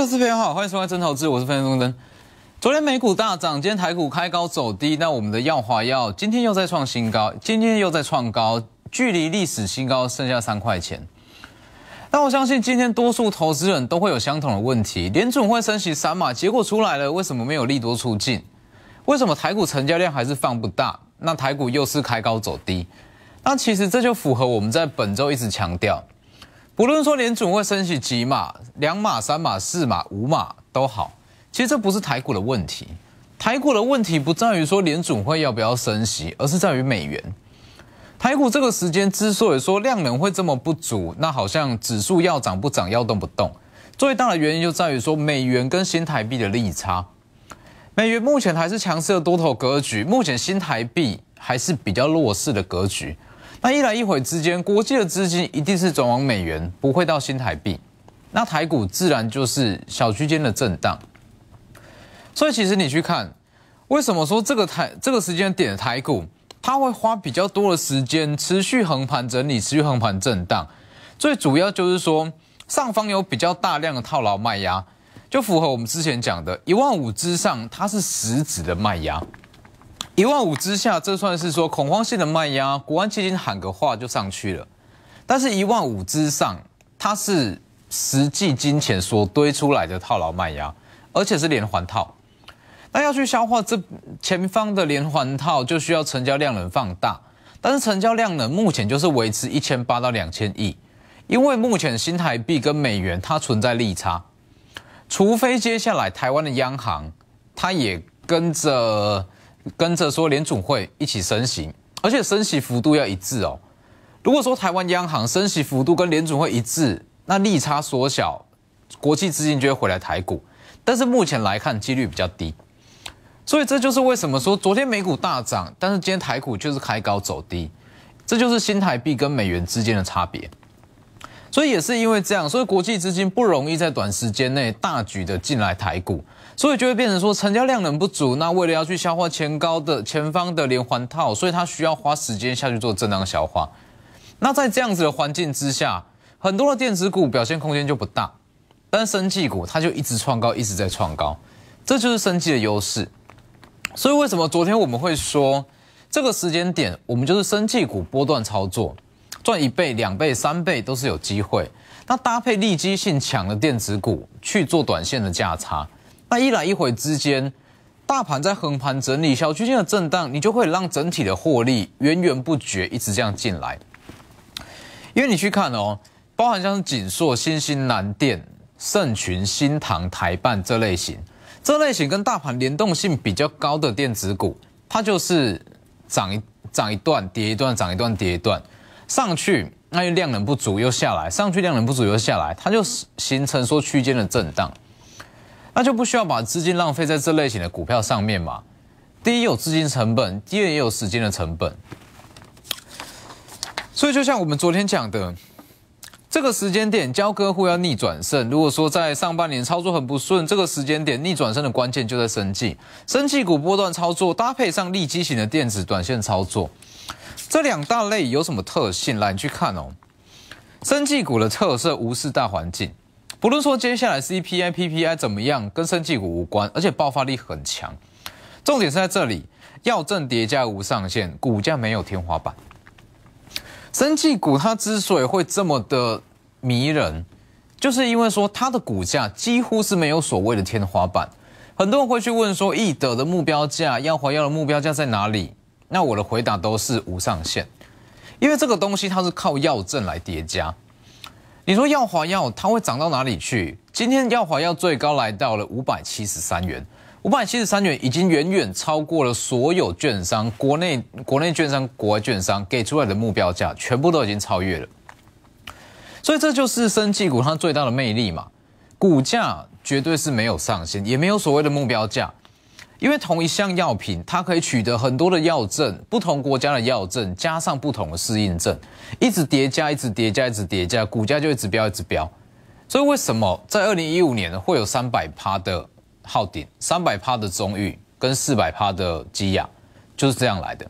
各位朋友好，欢迎收看正投资，我是分析师钟昨天美股大涨，今天台股开高走低。那我们的耀华药今天又在创新高，今天又在创高，距离历史新高剩下三块钱。那我相信今天多数投资人都会有相同的问题：，联总会升息三码，结果出来了，为什么没有利多促进？为什么台股成交量还是放不大？那台股又是开高走低？那其实这就符合我们在本周一直强调。无论说联储会升息几码，两码、三码、四码、五码都好，其实这不是台股的问题，台股的问题不在于说联储会要不要升息，而是在于美元。台股这个时间之所以说量能会这么不足，那好像指数要涨不涨，要动不动，最大的原因就在于说美元跟新台币的利差。美元目前还是强势的多头格局，目前新台币还是比较弱势的格局。那一来一回之间，国际的资金一定是转往美元，不会到新台币。那台股自然就是小区间的震荡。所以其实你去看，为什么说这个台这个时间点台股，它会花比较多的时间持续横盘整理，持续横盘震荡？最主要就是说，上方有比较大量的套牢卖压，就符合我们之前讲的，一万五之上它是实质的卖压。一万五之下，这算是说恐慌性的卖压，国安基金喊个话就上去了。但是，一万五之上，它是实际金钱所堆出来的套牢卖压，而且是连环套。那要去消化这前方的连环套，就需要成交量能放大。但是，成交量能目前就是维持一千八到两千亿，因为目前新台币跟美元它存在利差，除非接下来台湾的央行它也跟着。跟着说联储会一起升息，而且升息幅度要一致哦。如果说台湾央行升息幅度跟联储会一致，那利差缩小，国际资金就会回来台股。但是目前来看，几率比较低。所以这就是为什么说昨天美股大涨，但是今天台股就是开高走低，这就是新台币跟美元之间的差别。所以也是因为这样，所以国际资金不容易在短时间内大举的进来台股。所以就会变成说成交量能不足，那为了要去消化前高的前方的连环套，所以它需要花时间下去做震荡消化。那在这样子的环境之下，很多的电子股表现空间就不大，但生技股它就一直创高，一直在创高，这就是生技的优势。所以为什么昨天我们会说这个时间点，我们就是生技股波段操作，赚一倍、两倍、三倍都是有机会。那搭配利基性强的电子股去做短线的价差。那一来一回之间，大盘在横盘整理，小区间震荡，你就会让整体的获利源源不绝，一直这样进来。因为你去看哦，包含像是锦硕、新兴南电、盛群、新唐、台办这类型，这类型跟大盘联动性比较高的电子股，它就是涨一涨一段，跌一段，涨一段，跌一段，上去，那又量能不足又下来，上去量能不足又下来，它就形成说区间的震荡。那就不需要把资金浪费在这类型的股票上面嘛。第一有资金成本，第二也有时间的成本。所以就像我们昨天讲的，这个时间点交割户要逆转胜。如果说在上半年操作很不顺，这个时间点逆转胜的关键就在生计。生计股波段操作，搭配上利基型的电子短线操作，这两大类有什么特性？来，你去看哦。生技股的特色无视大环境。不论说接下来 C P I P P I 怎么样，跟升技股无关，而且爆发力很强。重点是在这里，要政叠加无上限，股价没有天花板。升技股它之所以会这么的迷人，就是因为说它的股价几乎是没有所谓的天花板。很多人会去问说，易德的目标价，要华耀的目标价在哪里？那我的回答都是无上限，因为这个东西它是靠药证来叠加。你说耀华药，它会涨到哪里去？今天耀华药最高来到了五百七十三元，五百七十三元已经远远超过了所有券商国内国内券商、国外券商给出来的目标价，全部都已经超越了。所以这就是生技股它最大的魅力嘛，股价绝对是没有上限，也没有所谓的目标价。因为同一项药品，它可以取得很多的药证，不同国家的药证，加上不同的适应症，一直叠加，一直叠加，一直叠加，股价就一直飙，一直飙。所以为什么在二零一五年会有三百趴的耗鼎，三百趴的中域跟四百趴的基亚，就是这样来的。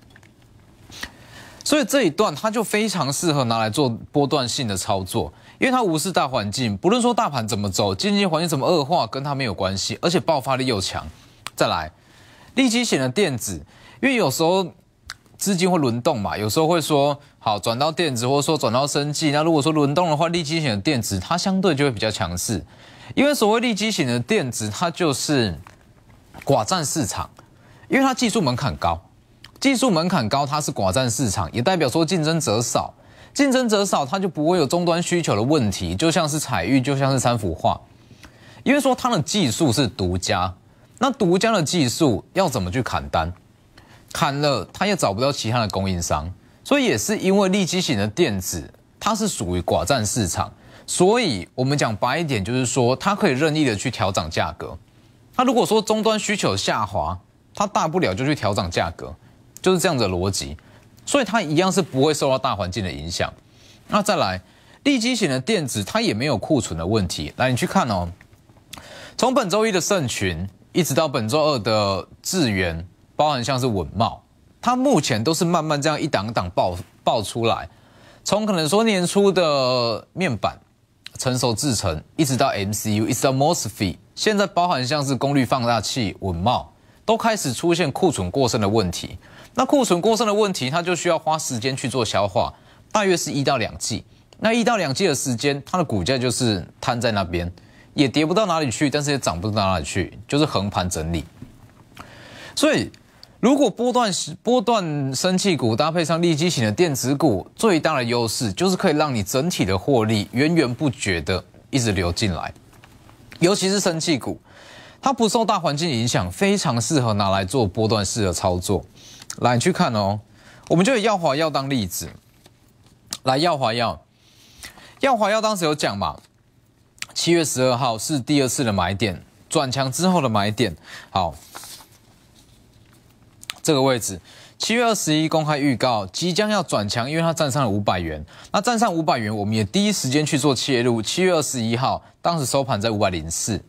所以这一段它就非常适合拿来做波段性的操作，因为它无视大环境，不论说大盘怎么走，经济环境怎么恶化，跟它没有关系，而且爆发力又强。再来。利基型的电子，因为有时候资金会轮动嘛，有时候会说好转到电子，或者说转到生技。那如果说轮动的话，利基型的电子它相对就会比较强势，因为所谓利基型的电子，它就是寡占市场，因为它技术门槛高，技术门槛高，它是寡占市场，也代表说竞争者少，竞争者少，它就不会有终端需求的问题，就像是彩玉，就像是三幅画。因为说它的技术是独家。那独家的技术要怎么去砍单？砍了，他也找不到其他的供应商，所以也是因为立基型的电子，它是属于寡占市场，所以我们讲白一点，就是说它可以任意的去调整价格。它如果说终端需求下滑，它大不了就去调整价格，就是这样的逻辑。所以它一样是不会受到大环境的影响。那再来，立基型的电子它也没有库存的问题。来，你去看哦，从本周一的剩群。一直到本周二的智源，包含像是稳茂，它目前都是慢慢这样一档档爆爆出来，从可能说年初的面板成熟制成，一直到 MCU，一直到 mosfet，现在包含像是功率放大器、稳茂，都开始出现库存过剩的问题。那库存过剩的问题，它就需要花时间去做消化，大约是一到两季。那一到两季的时间，它的股价就是摊在那边。也跌不到哪里去，但是也涨不到哪里去，就是横盘整理。所以，如果波段波段升气股搭配上利基型的电子股，最大的优势就是可以让你整体的获利源源不绝的一直流进来。尤其是升气股，它不受大环境影响，非常适合拿来做波段式的操作。来，你去看哦，我们就以耀华耀当例子。来，耀华耀，耀华耀当时有讲嘛？七月十二号是第二次的买点，转强之后的买点。好，这个位置，七月二十一公开预告即将要转强，因为它站上了五百元。那站上五百元，我们也第一时间去做切入。七月二十一号当时收盘在五百零四，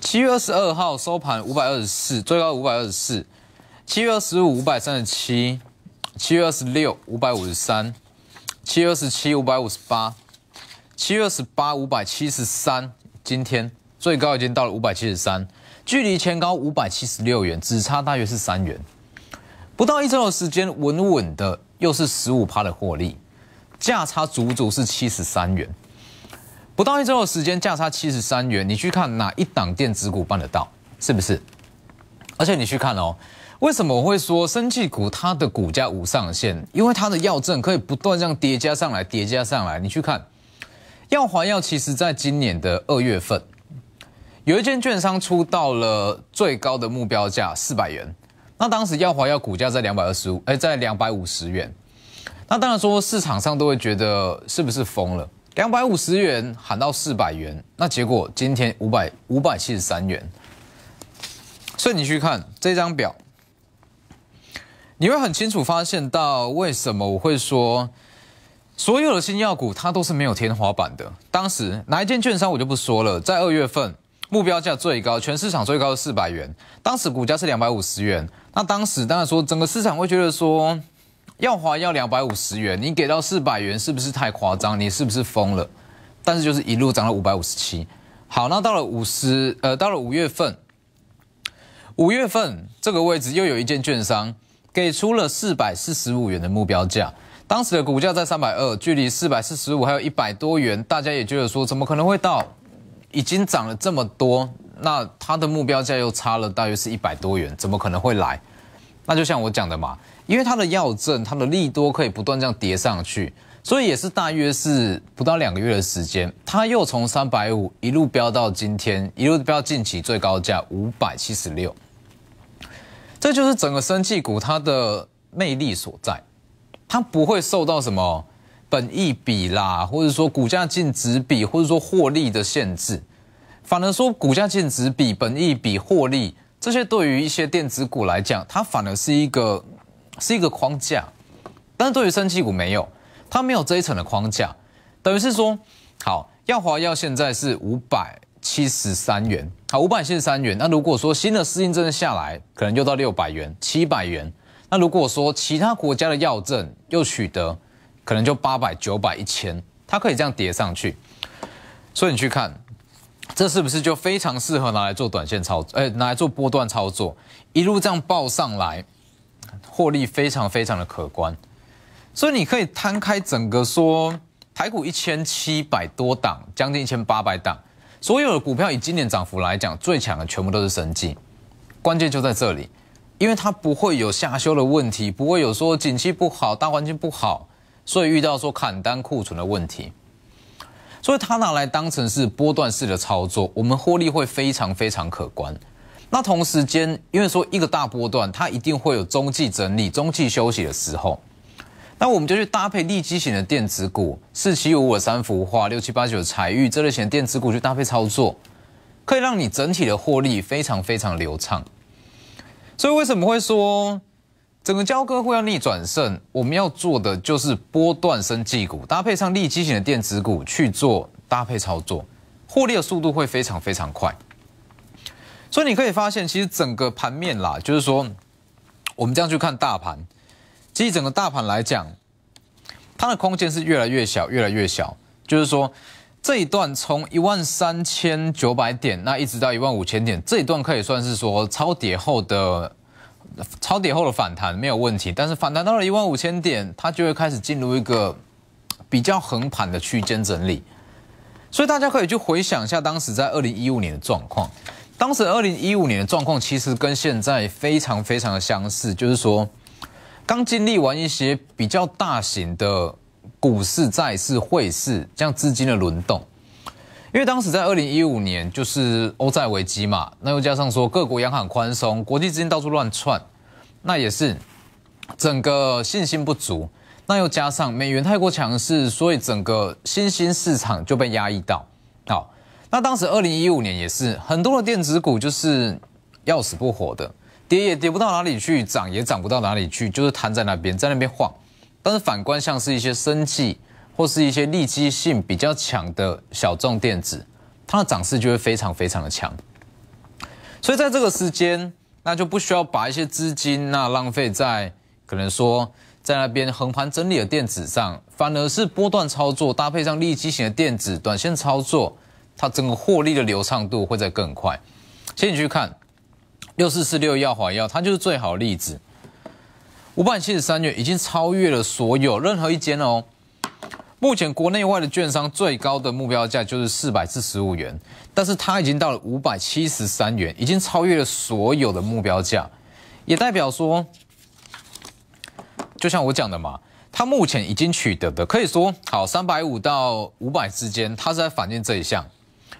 七月二十二号收盘五百二十四，最高五百二十四，七月二十五五百三十七，七月二十六五百五十三，七月二十七五百五十八。七月二十八五百七十三，今天最高已经到了五百七十三，距离前高五百七十六元只差大约是三元，不到一周的时间，稳稳的又是十五趴的获利，价差足足是七十三元，不到一周的时间价差七十三元，你去看哪一档电子股办得到，是不是？而且你去看哦，为什么我会说生技股它的股价无上限？因为它的药证可以不断这样叠加上来，叠加上来，你去看。耀华药其实在今年的二月份，有一间券商出到了最高的目标价四百元。那当时耀华药股价在两百二十五，哎，在两百五十元。那当然说市场上都会觉得是不是疯了？两百五十元喊到四百元，那结果今天五百五百七十三元。所以你去看这张表，你会很清楚发现到为什么我会说。所有的新药股它都是没有天花板的。当时哪一件券商我就不说了，在二月份目标价最高，全市场最高的四百元，当时股价是两百五十元。那当时当然说整个市场会觉得说，耀华要两百五十元，你给到四百元是不是太夸张？你是不是疯了？但是就是一路涨到五百五十七。好，那到了五十，呃，到了五月份，五月份这个位置又有一件券商给出了四百四十五元的目标价。当时的股价在三百二，距离四百四十五还有一百多元，大家也觉得说，怎么可能会到？已经涨了这么多，那它的目标价又差了大约是一百多元，怎么可能会来？那就像我讲的嘛，因为它的药证，它的利多可以不断这样叠上去，所以也是大约是不到两个月的时间，它又从三百五一路飙到今天，一路飙近期最高价五百七十六，这就是整个生气股它的魅力所在。它不会受到什么本益比啦，或者说股价净值比，或者说获利的限制，反而说股价净值比、本益比、获利这些，对于一些电子股来讲，它反而是一个是一个框架，但是对于升旗股没有，它没有这一层的框架，等于是说，好，耀华要现在是五百七十三元，好，五百七十三元，那如果说新的适应政策下来，可能就到六百元、七百元。那如果说其他国家的药证又取得，可能就八百、九百、一千，它可以这样叠上去。所以你去看，这是不是就非常适合拿来做短线操作？哎，拿来做波段操作，一路这样报上来，获利非常非常的可观。所以你可以摊开整个说，台股一千七百多档，将近一千八百档，所有的股票以今年涨幅来讲，最强的全部都是神技。关键就在这里。因为它不会有下修的问题，不会有说景气不好、大环境不好，所以遇到说砍单、库存的问题，所以它拿来当成是波段式的操作，我们获利会非常非常可观。那同时间，因为说一个大波段，它一定会有中继整理、中继休息的时候，那我们就去搭配利基型的电子股，四七五五、三幅画、六七八九财运这类型电子股去搭配操作，可以让你整体的获利非常非常流畅。所以为什么会说整个交割会要逆转胜？我们要做的就是波段升绩股，搭配上利基型的电子股去做搭配操作，获利的速度会非常非常快。所以你可以发现，其实整个盘面啦，就是说我们这样去看大盘，其实整个大盘来讲，它的空间是越来越小，越来越小，就是说。这一段从一万三千九百点，那一直到一万五千点，这一段可以算是说超跌后的超跌后的反弹没有问题，但是反弹到了一万五千点，它就会开始进入一个比较横盘的区间整理。所以大家可以去回想一下当时在二零一五年的状况，当时二零一五年的状况其实跟现在非常非常的相似，就是说刚经历完一些比较大型的。股市、债市、汇市这样资金的轮动，因为当时在二零一五年就是欧债危机嘛，那又加上说各国央行宽松，国际资金到处乱窜，那也是整个信心不足。那又加上美元太过强势，所以整个新兴市场就被压抑到。好，那当时二零一五年也是很多的电子股就是要死不活的，跌也跌不到哪里去，涨也涨不到哪里去，就是摊在那边，在那边晃。但是反观像是一些生计或是一些利基性比较强的小众电子，它的涨势就会非常非常的强。所以在这个时间，那就不需要把一些资金那浪费在可能说在那边横盘整理的电子上，反而是波段操作搭配上利基型的电子短线操作，它整个获利的流畅度会在更快。先你去看六四四六药华药，它就是最好的例子。五百七十三元已经超越了所有任何一间哦。目前国内外的券商最高的目标价就是四百四十五元，但是它已经到了五百七十三元，已经超越了所有的目标价，也代表说，就像我讲的嘛，它目前已经取得的可以说好三百五到五百之间，它是在反映这一项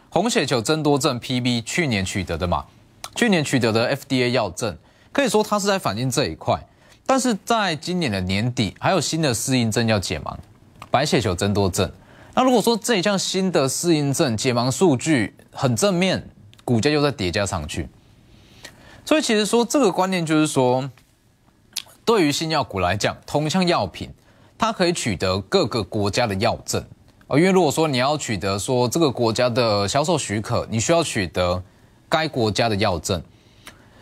红血球增多症 PB 去年取得的嘛，去年取得的 FDA 药证可以说它是在反映这一块。但是在今年的年底，还有新的适应症要解盲，白血球增多症。那如果说这一项新的适应症解盲数据很正面，股价又在叠加上去，所以其实说这个观念就是说，对于新药股来讲，同一项药品，它可以取得各个国家的药证哦。因为如果说你要取得说这个国家的销售许可，你需要取得该国家的药证。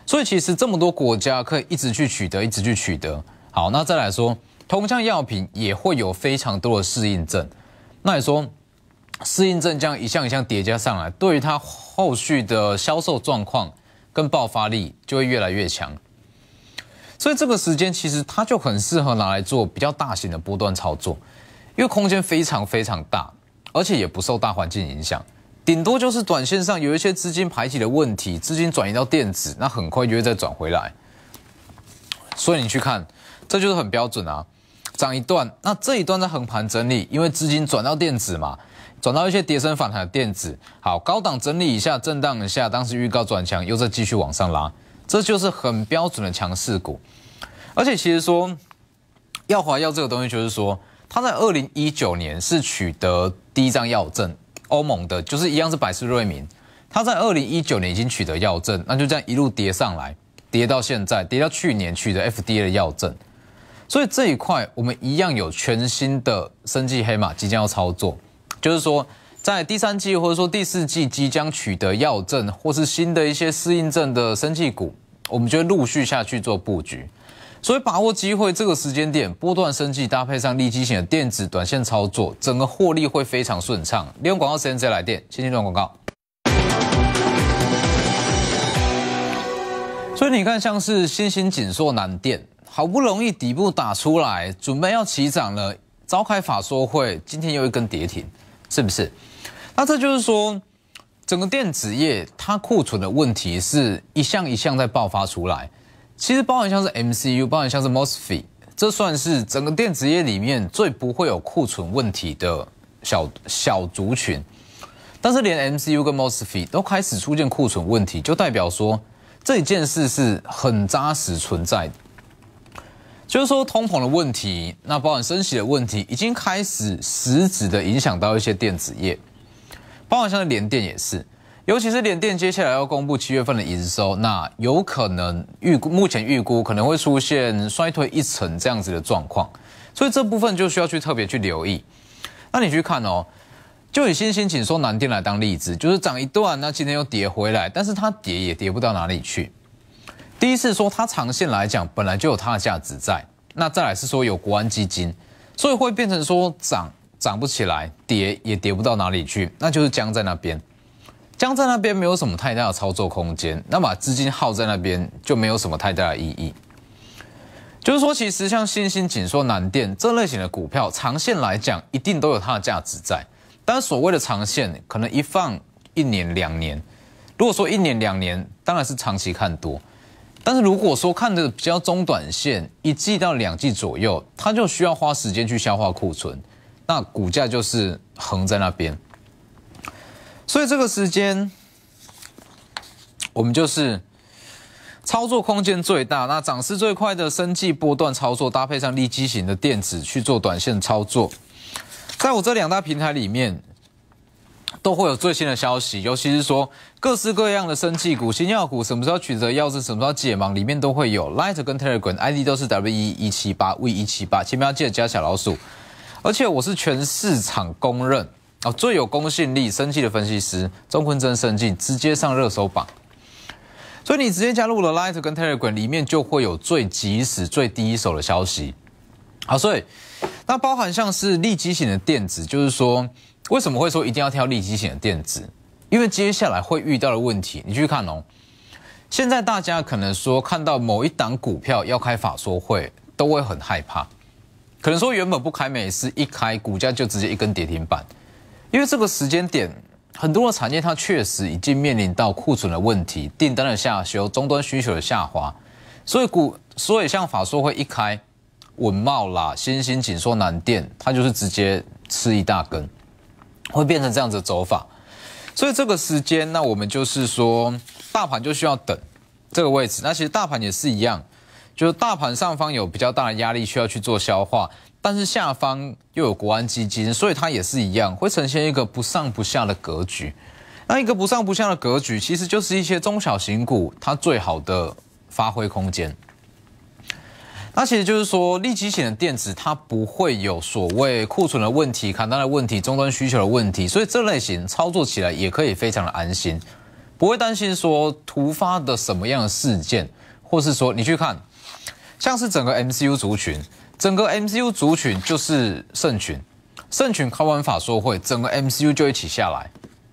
所以其实这么多国家可以一直去取得，一直去取得。好，那再来说，同向药品也会有非常多的适应症。那你说，适应症这样一项一项叠加上来，对于它后续的销售状况跟爆发力就会越来越强。所以这个时间其实它就很适合拿来做比较大型的波段操作，因为空间非常非常大，而且也不受大环境影响。顶多就是短线上有一些资金排挤的问题，资金转移到电子，那很快就会再转回来。所以你去看，这就是很标准啊，涨一段，那这一段在横盘整理，因为资金转到电子嘛，转到一些跌升反弹的电子，好，高档整理一下，震荡一下，当时预告转强，又再继续往上拉，这就是很标准的强势股。而且其实说，耀华药这个东西就是说，它在二零一九年是取得第一张药证。欧盟的就是一样是百事瑞明，它在二零一九年已经取得药证，那就这样一路跌上来，跌到现在，跌到去年取得 FDA 的药证，所以这一块我们一样有全新的生技黑马即将要操作，就是说在第三季或者说第四季即将取得药证或是新的一些适应症的生技股，我们就会陆续下去做布局。所以把握机会，这个时间点波段升级，搭配上利基型的电子短线操作，整个获利会非常顺畅。利用广告时间再来电，先听段广告。所以你看，像是新型紧缩南电，好不容易底部打出来，准备要起涨了，召开法说会，今天又一根跌停，是不是？那这就是说，整个电子业它库存的问题是一项一项在爆发出来。其实包含像是 MCU，包含像是 Mosfet，这算是整个电子业里面最不会有库存问题的小小族群。但是连 MCU 跟 Mosfet 都开始出现库存问题，就代表说这件事是很扎实存在的。就是说通膨的问题，那包含升息的问题，已经开始实质的影响到一些电子业，包含像是联电也是。尤其是联电接下来要公布七月份的营收，那有可能预目前预估可能会出现衰退一层这样子的状况，所以这部分就需要去特别去留意。那你去看哦，就以新兴、锦收、南电来当例子，就是涨一段，那今天又跌回来，但是它跌也跌不到哪里去。第一是说它长线来讲本来就有它的价值在，那再来是说有国安基金，所以会变成说涨涨不起来，跌也跌不到哪里去，那就是僵在那边。将在那边没有什么太大的操作空间，那把资金耗在那边就没有什么太大的意义。就是说，其实像新兴紧缩难电这类型的股票，长线来讲一定都有它的价值在。但所谓的长线，可能一放一年两年。如果说一年两年，当然是长期看多。但是如果说看的比较中短线，一季到两季左右，它就需要花时间去消化库存，那股价就是横在那边。所以这个时间，我们就是操作空间最大、那涨势最快的生计波段操作，搭配上利基型的电子去做短线操作。在我这两大平台里面，都会有最新的消息，尤其是说各式各样的生技股、新药股，什么时候取得要是什么时候解盲，里面都会有。Light 跟 Telegram ID 都是 W 一一七八 V 一七八，前面不要记得加小老鼠。而且我是全市场公认。哦，最有公信力、生气的分析师钟坤真生气，直接上热搜榜。所以你直接加入我的 Light 跟 Telegram 里面，就会有最及时、最低一手的消息。好，所以那包含像是利基型的电子，就是说为什么会说一定要挑利基型的电子？因为接下来会遇到的问题，你去看哦。现在大家可能说看到某一档股票要开法说会，都会很害怕。可能说原本不开美市，一开股价就直接一根跌停板。因为这个时间点，很多的产业它确实已经面临到库存的问题、订单的下修、终端需求的下滑，所以股，所以像法说会一开，稳茂啦、新兴紧缩南电，它就是直接吃一大根，会变成这样子走法。所以这个时间，那我们就是说，大盘就需要等这个位置。那其实大盘也是一样，就是大盘上方有比较大的压力，需要去做消化。但是下方又有国安基金，所以它也是一样，会呈现一个不上不下的格局。那一个不上不下的格局，其实就是一些中小型股它最好的发挥空间。那其实就是说，利基型的电子它不会有所谓库存的问题、砍单的问题、终端需求的问题，所以这类型操作起来也可以非常的安心，不会担心说突发的什么样的事件，或是说你去看，像是整个 MCU 族群。整个 MCU 族群就是圣群，圣群开完法说会，整个 MCU 就一起下来，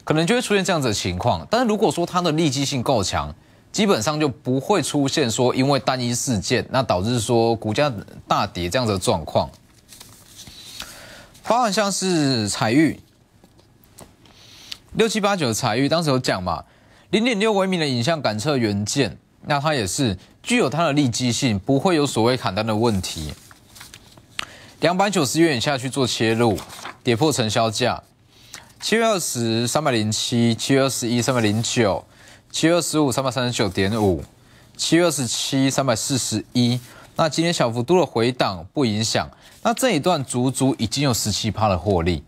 可能就会出现这样子的情况。但是如果说它的利基性够强，基本上就不会出现说因为单一事件那导致说股价大跌这样子的状况。含像是财玉六七八九财玉当时有讲嘛，零点六微米的影像感测元件，那它也是具有它的利基性，不会有所谓砍单的问题。两百九十元以下去做切入，跌破成交价。七月二十三百零七，七月二十一三百零九，七月二十五三百三十九点五，七月二十七三百四十一。那今天小幅度的回档不影响，那这一段足足已经有十七趴的获利。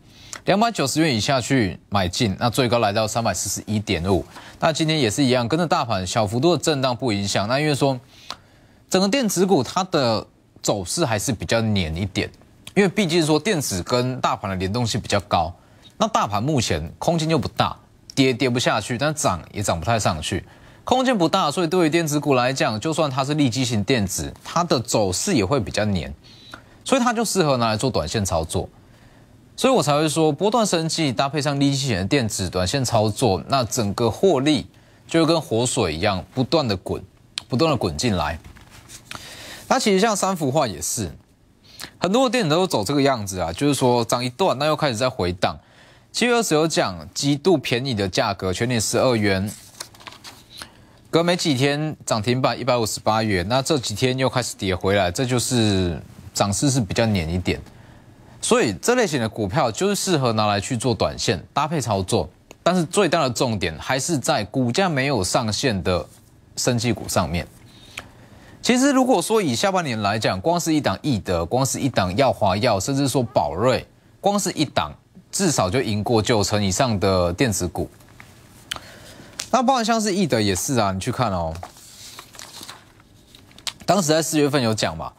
两百九十元以下去买进，那最高来到三百四十一点五。那今天也是一样，跟着大盘小幅度的震荡不影响。那因为说，整个电子股它的走势还是比较黏一点。因为毕竟说电子跟大盘的联动性比较高，那大盘目前空间又不大，跌跌不下去，但涨也涨不太上去，空间不大，所以对于电子股来讲，就算它是利基型电子，它的走势也会比较黏，所以它就适合拿来做短线操作，所以我才会说波段升级搭配上利基型的电子短线操作，那整个获利就跟活水一样，不断的滚，不断的滚进来，那其实像三幅画也是。很多的电子都走这个样子啊，就是说涨一段，那又开始在回档。七月二十有讲极度便宜的价格，全年十二元，隔没几天涨停板一百五十八元，那这几天又开始跌回来，这就是涨势是比较黏一点。所以这类型的股票就是适合拿来去做短线搭配操作，但是最大的重点还是在股价没有上限的升绩股上面。其实，如果说以下半年来讲，光是一档易德，光是一档耀华耀，甚至说宝瑞，光是一档，至少就赢过九成以上的电子股。那包含像是易德也是啊，你去看哦，当时在四月份有讲嘛，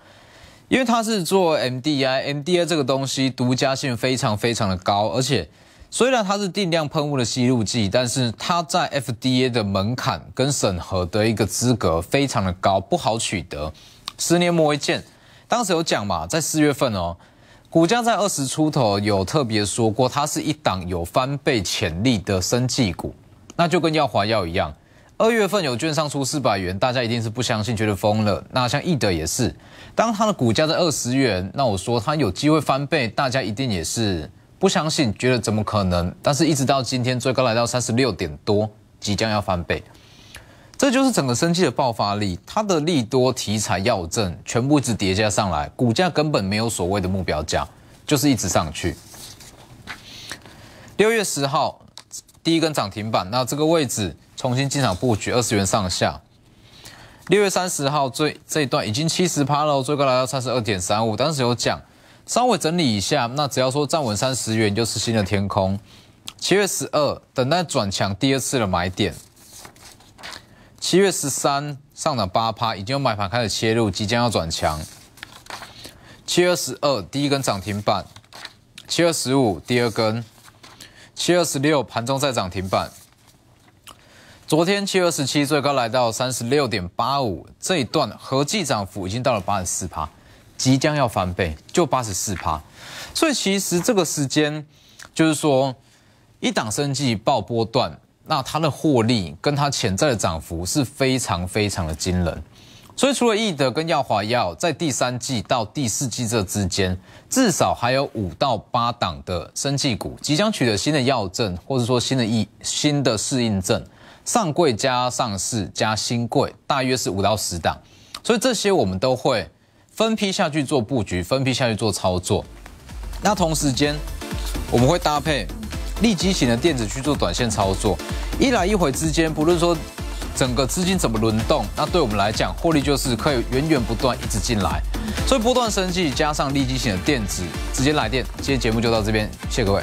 因为它是做 MDI，MDI 这个东西独家性非常非常的高，而且。虽然它是定量喷雾的吸入剂，但是它在 FDA 的门槛跟审核的一个资格非常的高，不好取得，十年磨一剑。当时有讲嘛，在四月份哦，股价在二十出头，有特别说过，它是一档有翻倍潜力的生技股，那就跟耀华药一样。二月份有券商出四百元，大家一定是不相信，觉得疯了。那像易德也是，当它的股价在二十元，那我说它有机会翻倍，大家一定也是。不相信，觉得怎么可能？但是，一直到今天，最高来到三十六点多，即将要翻倍。这就是整个升气的爆发力，它的利多题材、要证全部一直叠加上来，股价根本没有所谓的目标价，就是一直上去。六月十号第一根涨停板，那这个位置重新进场布局二十元上下。六月三十号最这一段已经七十趴了，最高来到三十二点三五，当时有讲。稍微整理一下，那只要说站稳三十元就是新的天空。七月十二等待转强第二次的买点。七月十三上涨八趴，已经有买盘开始切入，即将要转强。七月十二第一根涨停板，七月十五第二根，七月十六盘中再涨停板。昨天七月十七最高来到三十六点八五，这一段合计涨幅已经到了八十四趴。即将要翻倍，就八十四趴，所以其实这个时间，就是说，一档升绩爆波段，那它的获利跟它潜在的涨幅是非常非常的惊人。所以除了益德跟耀华药，在第三季到第四季这之间，至少还有五到八档的升绩股即将取得新的药证，或者说新的一新的适应证，上柜加上市加新柜，大约是五到十档。所以这些我们都会。分批下去做布局，分批下去做操作。那同时间，我们会搭配利基型的电子去做短线操作。一来一回之间，不论说整个资金怎么轮动，那对我们来讲，获利就是可以源源不断一直进来。所以波段升级加上利基型的电子，直接来电。今天节目就到这边，谢谢各位。